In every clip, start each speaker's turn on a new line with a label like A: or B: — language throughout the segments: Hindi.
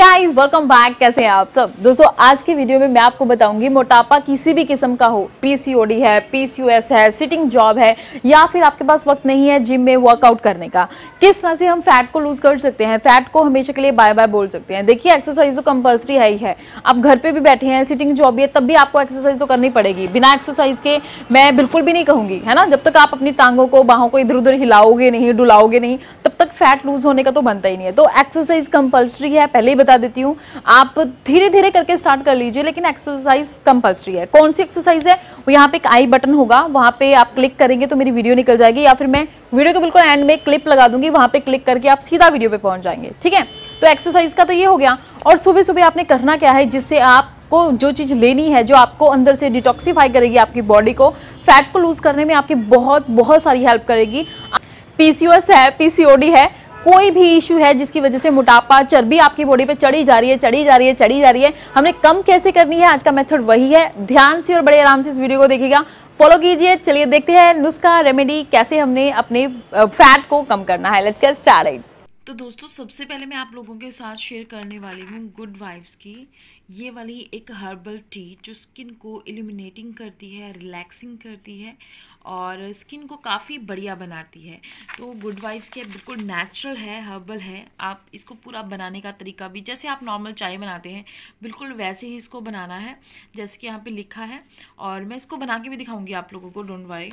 A: गाइस वेलकम बैक कैसे हैं आप सब दोस्तों आज की वीडियो में मैं आपको बताऊंगी मोटापा किसी भी किस्म का हो पीसीओडी है पीसीओएस है सिटिंग जॉब है या फिर आपके पास वक्त नहीं है जिम में वर्कआउट करने का किस तरह से हम फैट को लूज कर सकते हैं फैट को हमेशा के लिए बाय बाय बोल सकते हैं देखिए एक्सरसाइज तो कंपल्सरी है ही है आप घर पर भी बैठे हैं सिटिंग जॉब भी है तब भी आपको एक्सरसाइज तो करनी पड़ेगी बिना एक्सरसाइज के मैं बिल्कुल भी नहीं कहूँगी है ना जब तक आप अपनी टांगों को बाहों को इधर उधर हिलाओगे नहीं डुलाओगे नहीं तब तक फैट लूज होने का तो बनता ही नहीं है तो एक्सरसाइज कंपलसरी है पहले ही बता देती हूँ आप धीरे धीरे करके स्टार्ट कर लीजिए लेकिन एक्सरसाइज कंपलसरी है कौन सी एक्सरसाइज है वो यहाँ पे एक आई बटन होगा वहाँ पे आप क्लिक करेंगे तो मेरी वीडियो निकल जाएगी या फिर मैं वीडियो के बिल्कुल एंड में क्लिप लगा दूंगी वहाँ पे क्लिक करके आप सीधा वीडियो पे पहुँच जाएंगे ठीक है तो एक्सरसाइज का तो ये हो गया और सुबह सुबह आपने करना क्या है जिससे आप को जो चीज़ लेनी है जो आपको अंदर से डिटॉक्सिफाई करेगी आपकी बॉडी को फैट को लूज़ करने में आपकी बहुत बहुत सारी हेल्प करेगी पीसीओएस है पीसीओडी है कोई भी इशू है जिसकी वजह से मोटापा चर्बी आपकी बॉडी पे चढ़ी जा रही है चढ़ी जा रही है चढ़ी जा रही है हमने कम कैसे करनी है आज का मेथड वही है ध्यान से और बड़े आराम से इस वीडियो को देखिएगा फॉलो कीजिए चलिए देखते हैं नुस्खा रेमेडी कैसे हमने अपने फैट को कम करना है लेट्स स्टार्ट तो दोस्तों सबसे पहले मैं आप लोगों के साथ शेयर करने वाली हूँ गुड वाइब्स की ये वाली एक हर्बल टी जो स्किन को इल्यूमिनेटिंग करती है रिलैक्सिंग करती है और स्किन को काफ़ी बढ़िया बनाती है तो गुड वाइब्स के बिल्कुल नेचुरल है हर्बल है आप इसको पूरा बनाने का तरीका भी जैसे आप नॉर्मल चाय बनाते हैं बिल्कुल वैसे ही इसको बनाना है जैसे कि यहाँ पे लिखा है और मैं इसको बना के भी दिखाऊंगी आप लोगों को डोंट वाई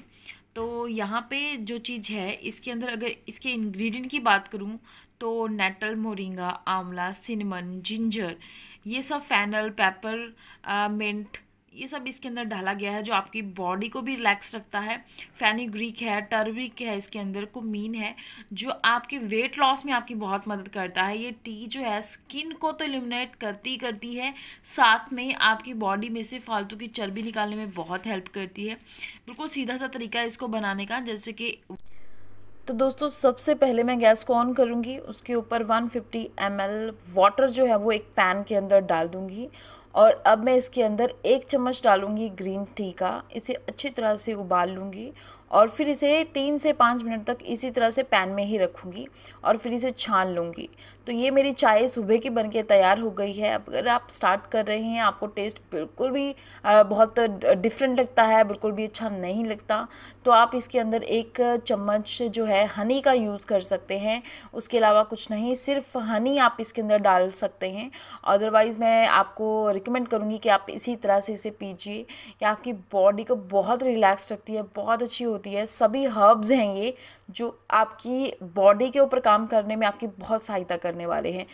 A: तो यहाँ पे जो चीज़ है इसके अंदर अगर इसके इन्ग्रीडियंट की बात करूँ तो nettle moringa amla cinnamon ginger ये सब फैनल पेपर मिंट ये सब इसके अंदर डाला गया है जो आपकी बॉडी को भी रिलैक्स रखता है फैनी ग्रीक है टर्विक है इसके अंदर कुमीन है जो आपके वेट लॉस में आपकी बहुत मदद करता है ये टी जो है स्किन को तो एलिमिनेट करती करती है साथ में आपकी बॉडी में से फालतू की चर्बी निकालने में बहुत हेल्प करती है बिल्कुल सीधा सा तरीका है इसको बनाने का जैसे कि तो दोस्तों सबसे पहले मैं गैस को ऑन करूँगी उसके ऊपर 150 फिफ्टी वाटर जो है वो एक पैन के अंदर डाल दूँगी और अब मैं इसके अंदर एक चम्मच डालूँगी ग्रीन टी का इसे अच्छी तरह से उबाल लूँगी और फिर इसे तीन से पाँच मिनट तक इसी तरह से पैन में ही रखूँगी और फिर इसे छान लूँगी तो ये मेरी चाय सुबह की बन के तैयार हो गई है अगर आप स्टार्ट कर रहे हैं आपको टेस्ट बिल्कुल भी बहुत डिफरेंट लगता है बिल्कुल भी अच्छा नहीं लगता तो आप इसके अंदर एक चम्मच जो है हनी का यूज़ कर सकते हैं उसके अलावा कुछ नहीं सिर्फ हनी आप इसके अंदर डाल सकते हैं अदरवाइज़ मैं आपको रिकमेंड करूँगी कि आप इसी तरह से इसे पीजिए या आपकी बॉडी को बहुत रिलैक्स रखती है बहुत अच्छी होती है सभी हर्ब्स हैं ये जो आपकी बॉडी के ऊपर काम करने में आपकी बहुत सहायता करने करने वाले हैं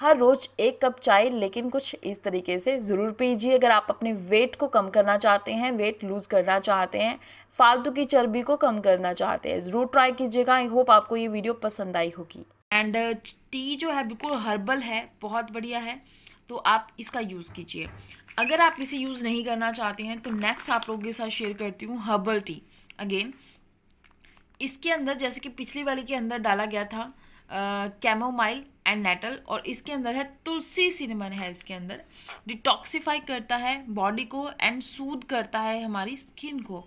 A: हर रोज़ एक कप चाय लेकिन कुछ इस तरीके से ज़रूर पीजिए अगर आप अपने वेट को कम करना चाहते हैं वेट लूज़ करना चाहते हैं फालतू की चर्बी को कम करना चाहते हैं ज़रूर ट्राई कीजिएगा आई होप आपको ये वीडियो पसंद आई होगी एंड टी uh, जो है बिल्कुल हर्बल है बहुत बढ़िया है तो आप इसका यूज़ कीजिए अगर आप इसे यूज़ नहीं करना चाहते हैं तो नेक्स्ट आप लोगों के साथ शेयर करती हूँ हर्बल टी अगेन इसके अंदर जैसे कि पिछली वाली के अंदर डाला गया था कैमोमाइल एंड नेटल और इसके अंदर है तुलसी सिनेमन है इसके अंदर डिटॉक्सीफाई करता है बॉडी को एंड सूद करता है हमारी स्किन को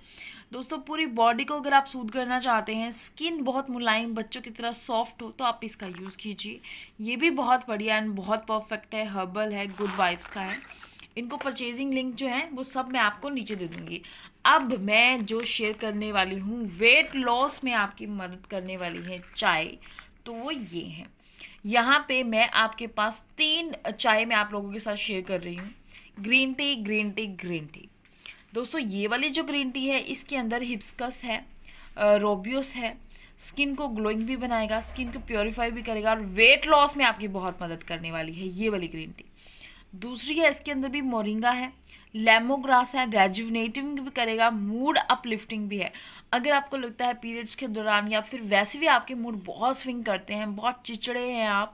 A: दोस्तों पूरी बॉडी को अगर आप सूद करना चाहते हैं स्किन बहुत मुलायम बच्चों की तरह सॉफ्ट हो तो आप इसका यूज़ कीजिए ये भी बहुत बढ़िया एंड बहुत परफेक्ट है हर्बल है गुड वाइब्स का है इनको परचेजिंग लिंक जो है वो सब मैं आपको नीचे दे दूँगी अब मैं जो शेयर करने वाली हूँ वेट लॉस में आपकी मदद करने वाली है चाय तो वो ये हैं यहाँ पे मैं आपके पास तीन चाय मैं आप लोगों के साथ शेयर कर रही हूँ green tea green tea green tea दोस्तों ये वाली जो ग्रीन टी है इसके अंदर हिप्सकस है रोबियोस है स्किन को ग्लोइंग भी बनाएगा स्किन को प्योरीफाई भी करेगा और वेट लॉस में आपकी बहुत मदद करने वाली है ये वाली ग्रीन टी दूसरी है इसके अंदर भी मोरिंगा है लेमोग्रास है रेजुवनेटिंग भी करेगा मूड अपलिफ्टिंग भी है अगर आपको लगता है पीरियड्स के दौरान या फिर वैसे भी आपके मूड बहुत स्विंग करते हैं बहुत चिचड़े हैं आप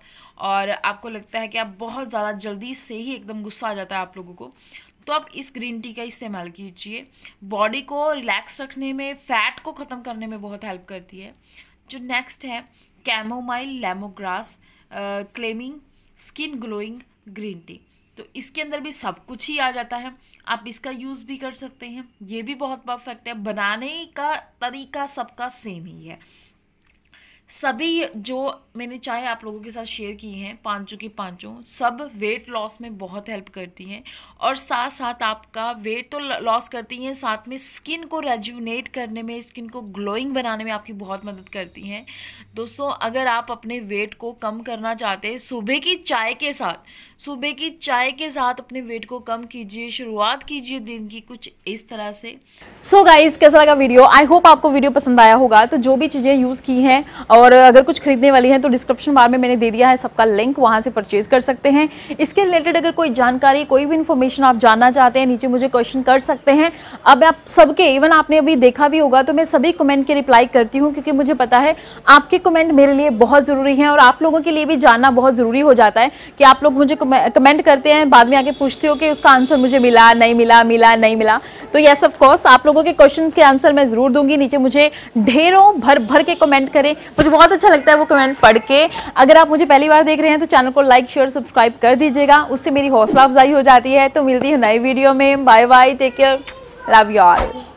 A: और आपको लगता है कि आप बहुत ज़्यादा जल्दी से ही एकदम गुस्सा आ जाता है आप लोगों को तो आप इस ग्रीन टी का इस्तेमाल कीजिए बॉडी को रिलैक्स रखने में फैट को ख़त्म करने में बहुत हेल्प करती है जो नेक्स्ट है chamomile lemongrass calming skin glowing green tea तो इसके अंदर भी सब कुछ ही आ जाता है आप इसका यूज़ भी कर सकते हैं ये भी बहुत परफेक्ट है बनाने का तरीका सबका सेम ही है सभी जो मैंने चाय आप लोगों के साथ शेयर की हैं पांचों की पांचों सब वेट लॉस में बहुत हेल्प करती हैं और साथ साथ आपका वेट तो लॉस करती हैं साथ में स्किन को रेजुनेट करने में स्किन को ग्लोइंग बनाने में आपकी बहुत मदद करती हैं दोस्तों अगर आप अपने वेट को कम करना चाहते हैं सुबह की चाय के साथ सुबह की चाय के साथ अपने वेट को कम कीजिए शुरुआत कीजिए दिन की कुछ इस तरह से सो so गाइस कैसा लगा वीडियो आई होप आपको वीडियो पसंद आया होगा तो जो भी चीज़ें यूज़ की हैं और अगर कुछ खरीदने वाली हैं तो डिस्क्रिप्शन बार में मैंने दे दिया है सबका लिंक वहाँ से परचेज कर सकते हैं इसके रिलेटेड अगर कोई जानकारी कोई भी इन्फॉर्मेशन आप जानना चाहते हैं नीचे मुझे क्वेश्चन कर सकते हैं अब आप सबके इवन आपने अभी देखा भी होगा तो मैं सभी कमेंट के रिप्लाई करती हूँ क्योंकि मुझे पता है आपके कमेंट मेरे लिए बहुत ज़रूरी हैं और आप लोगों के लिए भी जानना बहुत ज़रूरी हो जाता है कि आप लोग मुझे कमेंट करते हैं बाद में आके पूछते हो कि उसका आंसर मुझे मिला नहीं मिला मिला नहीं मिला तो येस ऑफकोर्स आप लोगों के क्वेश्चन के आंसर मैं ज़रूर दूंगी नीचे मुझे ढेरों भर भर के कमेंट करें मुझे बहुत अच्छा लगता है वो कमेंट पढ़ के अगर आप मुझे पहली बार देख रहे हैं तो चैनल को लाइक शेयर सब्सक्राइब कर दीजिएगा उससे मेरी हौसला अफजाई हो जाती है तो मिलती है नई वीडियो में bye bye take care love you all